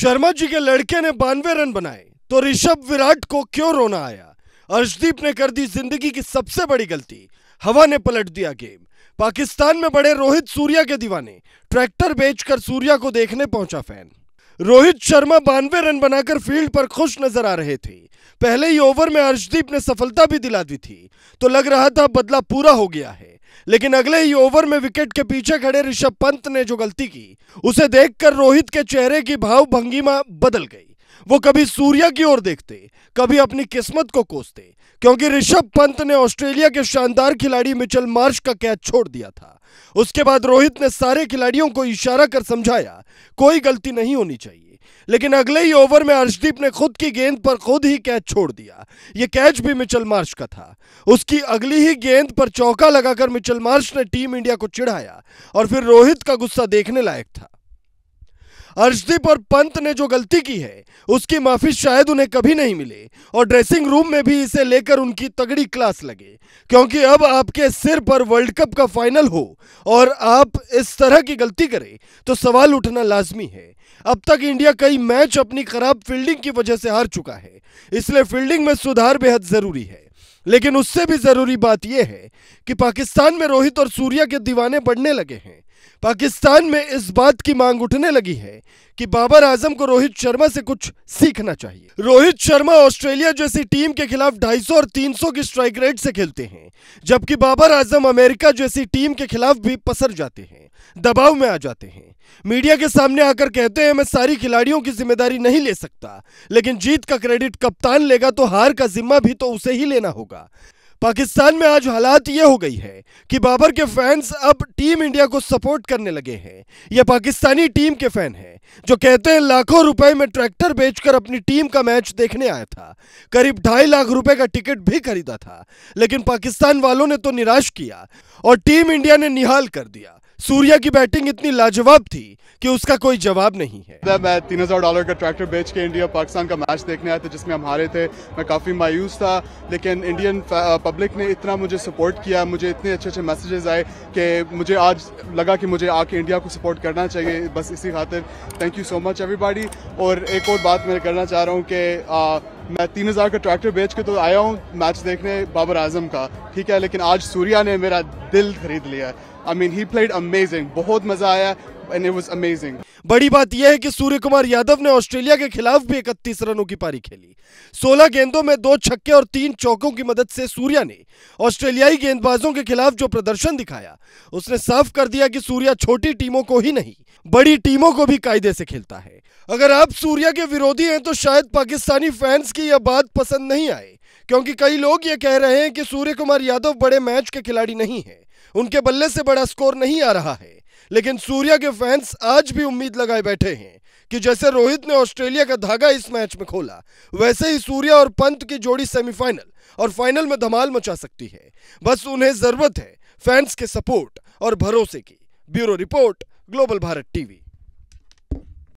शर्मा जी के लड़के ने बानवे रन बनाए तो ऋषभ विराट को क्यों रोना आया अर्शदीप ने कर दी जिंदगी की सबसे बड़ी गलती हवा ने पलट दिया गेम पाकिस्तान में बड़े रोहित सूर्या के दीवाने ट्रैक्टर बेचकर सूर्या को देखने पहुंचा फैन रोहित शर्मा बानवे रन बनाकर फील्ड पर खुश नजर आ रहे थे पहले ही ओवर में अर्शदीप ने सफलता भी दिला दी थी तो लग रहा था बदला पूरा हो गया है लेकिन अगले ही ओवर में विकेट के पीछे खड़े ऋषभ पंत ने जो गलती की उसे देखकर रोहित के चेहरे की भाव भंगिमा बदल गई वो कभी सूर्य की ओर देखते कभी अपनी किस्मत को कोसते क्योंकि ऋषभ पंत ने ऑस्ट्रेलिया के शानदार खिलाड़ी मिचल मार्श का कैच छोड़ दिया था उसके बाद रोहित ने सारे खिलाड़ियों को इशारा कर समझाया कोई गलती नहीं होनी चाहिए लेकिन अगले ही ओवर में अर्शदीप ने खुद की गेंद पर खुद ही कैच छोड़ दिया यह कैच भी मिचल मार्श का था उसकी अगली ही गेंद पर चौका लगाकर मिचल मार्श ने टीम इंडिया को चिढ़ाया और फिर रोहित का गुस्सा देखने लायक था अर्शदीप और पंत ने जो गलती की है उसकी माफी शायद उन्हें कभी नहीं मिले और ड्रेसिंग रूम में भी इसे लेकर उनकी तगड़ी क्लास लगे क्योंकि अब आपके सिर पर वर्ल्ड कप का फाइनल हो और आप इस तरह की गलती करें तो सवाल उठना लाजमी है अब तक इंडिया कई मैच अपनी खराब फील्डिंग की वजह से हार चुका है इसलिए फील्डिंग में सुधार बेहद जरूरी है लेकिन उससे भी जरूरी बात यह है कि पाकिस्तान में रोहित और सूर्या के दीवाने बढ़ने लगे हैं पाकिस्तान में इस बात की मांग उठने लगी है कि बाबर आजम को रोहित शर्मा से कुछ सीखना चाहिए रोहित शर्मा ऑस्ट्रेलिया जैसी टीम के खिलाफ 250 और 300 की स्ट्राइक रेट से खेलते हैं जबकि बाबर आजम अमेरिका जैसी टीम के खिलाफ भी पसर जाते हैं दबाव में आ जाते हैं मीडिया के सामने आकर कहते हैं मैं सारी खिलाड़ियों की जिम्मेदारी नहीं ले सकता लेकिन जीत का क्रेडिट कप्तान लेगा तो हार का जिम्मा भी तो उसे ही लेना होगा पाकिस्तान में आज हालात ये हो गई है कि बाबर के फैंस अब टीम इंडिया को सपोर्ट करने लगे हैं ये पाकिस्तानी टीम के फैन हैं जो कहते हैं लाखों रुपए में ट्रैक्टर बेचकर अपनी टीम का मैच देखने आया था करीब ढाई लाख रुपए का टिकट भी खरीदा था लेकिन पाकिस्तान वालों ने तो निराश किया और टीम इंडिया ने निहाल कर दिया सूर्या की बैटिंग इतनी लाजवाब थी कि उसका कोई जवाब नहीं है मैं तीन हजार डॉलर का ट्रैक्टर बेच के इंडिया पाकिस्तान का मैच देखने आया था जिसमें हम हारे थे मैं काफ़ी मायूस था लेकिन इंडियन पब्लिक ने इतना मुझे सपोर्ट किया मुझे इतने अच्छे अच्छे मैसेजेस आए कि मुझे आज लगा कि मुझे आके इंडिया को सपोर्ट करना चाहिए बस इसी खातिर thank you so much everybody और एक और बात मैं करना चाह रहा हूँ कि मैं तीन हज़ार का ट्रैक्टर बेच के तो आया हूँ मैच देखने बाबर आजम का ठीक है लेकिन आज सूर्या ने मेरा दिल खरीद लिया I mean he played amazing बहुत मज़ा आया एंड इट वॉज अमेजिंग बड़ी बात यह है कि सूर्य कुमार यादव ने ऑस्ट्रेलिया के खिलाफ भी इकतीस रनों की पारी खेली 16 गेंदों में दो छक्के और तीन चौकों की मदद से सूर्या ने ऑस्ट्रेलियाई गेंदबाजों के खिलाफ जो प्रदर्शन दिखाया उसने साफ कर दिया कि सूर्या छोटी टीमों को ही नहीं बड़ी टीमों को भी कायदे से खेलता है अगर आप सूर्या के विरोधी हैं तो शायद पाकिस्तानी फैंस की यह बात पसंद नहीं आए क्योंकि कई लोग ये कह रहे हैं कि सूर्य कुमार यादव बड़े मैच के खिलाड़ी नहीं हैं उनके बल्ले से बड़ा स्कोर नहीं आ रहा है लेकिन सूर्या के फैंस आज भी उम्मीद लगाए बैठे हैं कि जैसे रोहित ने ऑस्ट्रेलिया का धागा इस मैच में खोला वैसे ही सूर्या और पंत की जोड़ी सेमीफाइनल और फाइनल में धमाल मचा सकती है बस उन्हें जरूरत है फैंस के सपोर्ट और भरोसे की bureau report global Bharat TV